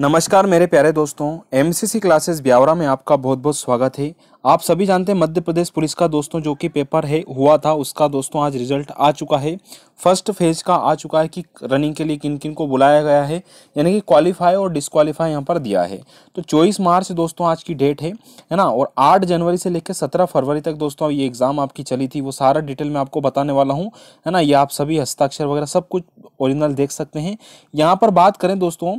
नमस्कार मेरे प्यारे दोस्तों एमसीसी क्लासेस ब्यावरा में आपका बहुत बहुत स्वागत है आप सभी जानते हैं मध्य प्रदेश पुलिस का दोस्तों जो कि पेपर है हुआ था उसका दोस्तों आज रिजल्ट आ चुका है फर्स्ट फेज का आ चुका है कि रनिंग के लिए किन किन को बुलाया गया है यानी कि क्वालिफाई और डिसक्वालीफाई यहाँ पर दिया है तो चौबीस मार्च दोस्तों आज की डेट है है ना और आठ जनवरी से लेकर सत्रह फरवरी तक दोस्तों ये एग्ज़ाम आपकी चली थी वो सारा डिटेल मैं आपको बताने वाला हूँ है ना ये आप सभी हस्ताक्षर वगैरह सब कुछ ओरिजिनल देख सकते हैं यहाँ पर बात करें दोस्तों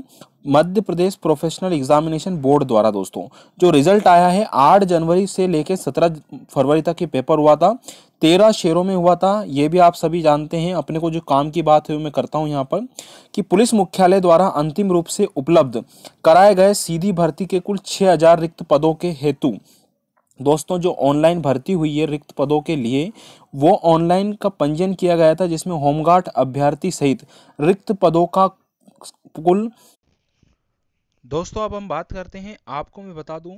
Madhya Pradesh professional examination board द्वारा दोस्तों जो रिजल्ट आया है 8 जनवरी से लेकर 17 फरवरी तक ये पेपर हुआ था तेरह शेरों में हुआ था ये भी आप सभी जानते हैं अपने को जो काम की बात है वो मैं करता हूँ यहाँ पर कि पुलिस मुख्यालय द्वारा अंतिम रूप से उपलब्ध कराए गए सीधी भर्ती के कुल छः हजार रिक्त पदों के हेतु दोस्तों जो ऑनलाइन भर्ती हुई है रिक्त पदों के लिए वो ऑनलाइन का पंजीयन किया गया था जिसमें होमगार्ड अभ्यर्थी सहित रिक्त पदों का कुल दोस्तों अब हम बात करते हैं आपको मैं बता दूं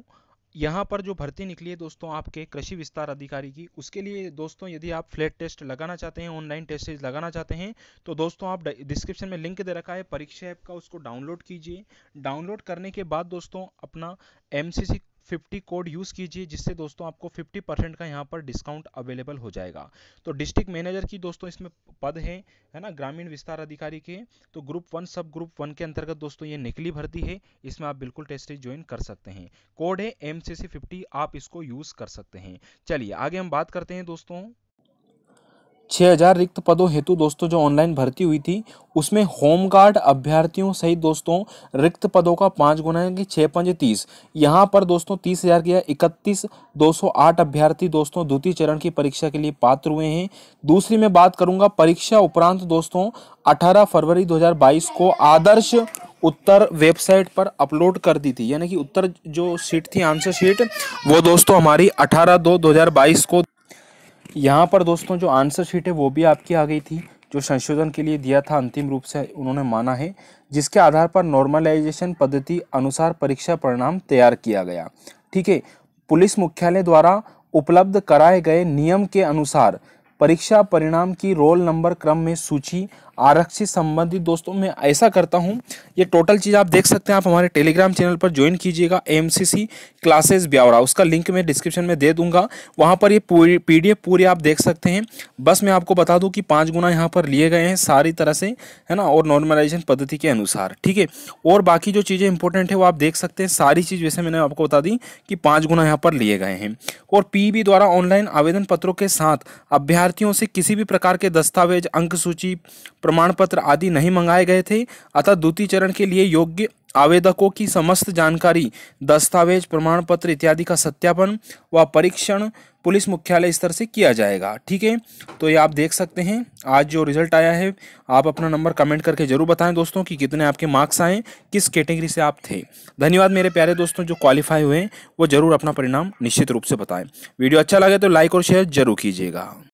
यहाँ पर जो भर्ती निकली है दोस्तों आपके कृषि विस्तार अधिकारी की उसके लिए दोस्तों यदि आप फ्लैट टेस्ट लगाना चाहते हैं ऑनलाइन टेस्ट सीरीज लगाना चाहते हैं तो दोस्तों आप डिस्क्रिप्शन में लिंक दे रखा है परीक्षा ऐप का उसको डाउनलोड कीजिए डाउनलोड करने के बाद दोस्तों अपना एम फिफ्टी कोड यूज़ कीजिए जिससे दोस्तों आपको 50 परसेंट का यहाँ पर डिस्काउंट अवेलेबल हो जाएगा तो डिस्ट्रिक्ट मैनेजर की दोस्तों इसमें पद है है ना ग्रामीण विस्तार अधिकारी के तो group one sub group one के अंतर्गत दोस्तों ये निकली भर्ती है इसमें आप बिल्कुल टेस्ट ज्वाइन कर सकते हैं कोड है एम सी आप इसको यूज़ कर सकते हैं चलिए आगे हम बात करते हैं दोस्तों 6000 हजार रिक्त पदों हेतु दोस्तों जो ऑनलाइन भर्ती हुई थी उसमें होम गार्ड अभ्यर्थियों सहित दोस्तों रिक्त पदों का पाँच गुना है कि छः पंज तीस यहाँ पर दोस्तों तीस हजार की इकतीस दो सौ आठ अभ्यर्थी दोस्तों द्वितीय चरण की परीक्षा के लिए पात्र हुए हैं दूसरी मैं बात करूंगा परीक्षा उपरांत दोस्तों अठारह फरवरी बाईस को आदर्श उत्तर वेबसाइट पर अपलोड कर दी थी यानी कि उत्तर जो सीट थी आंसर शीट वो दोस्तों हमारी अठारह दो बाईस को यहाँ पर दोस्तों जो आंसर शीट है वो भी आपकी आ गई थी जो संशोधन के लिए दिया था अंतिम रूप से उन्होंने माना है जिसके आधार पर नॉर्मलाइजेशन पद्धति अनुसार परीक्षा परिणाम तैयार किया गया ठीक है पुलिस मुख्यालय द्वारा उपलब्ध कराए गए नियम के अनुसार परीक्षा परिणाम की रोल नंबर क्रम में सूची आरक्षित संबंधित दोस्तों मैं ऐसा करता हूं ये टोटल चीज़ आप देख सकते हैं आप हमारे टेलीग्राम चैनल पर ज्वाइन कीजिएगा एम क्लासेस ब्यावरा उसका लिंक मैं डिस्क्रिप्शन में दे दूंगा वहां पर ये पूरी पी पूरी आप देख सकते हैं बस मैं आपको बता दूं कि पाँच गुना यहाँ पर लिए गए हैं सारी तरह से है ना और नॉर्मलाइजेशन पद्धति के अनुसार ठीक है और बाकी जो चीज़ें इंपॉर्टेंट है वो आप देख सकते हैं सारी चीज़ वैसे मैंने आपको बता दी कि पाँच गुना यहाँ पर लिए गए हैं और पी e द्वारा ऑनलाइन आवेदन पत्रों के साथ अभ्यार अभ्यर्थियों से किसी भी प्रकार के दस्तावेज अंक सूची प्रमाण पत्र आदि नहीं मंगाए गए थे अतः द्वितीय चरण के लिए योग्य आवेदकों की समस्त जानकारी दस्तावेज प्रमाण पत्र इत्यादि का सत्यापन व परीक्षण पुलिस मुख्यालय स्तर से किया जाएगा ठीक है तो ये आप देख सकते हैं आज जो रिजल्ट आया है आप अपना नंबर कमेंट करके ज़रूर बताएं दोस्तों कि कितने आपके मार्क्स आए किस कैटेगरी से आप थे धन्यवाद मेरे प्यारे दोस्तों जो क्वालिफाई हुए वो ज़रूर अपना परिणाम निश्चित रूप से बताएं वीडियो अच्छा लगे तो लाइक और शेयर जरूर कीजिएगा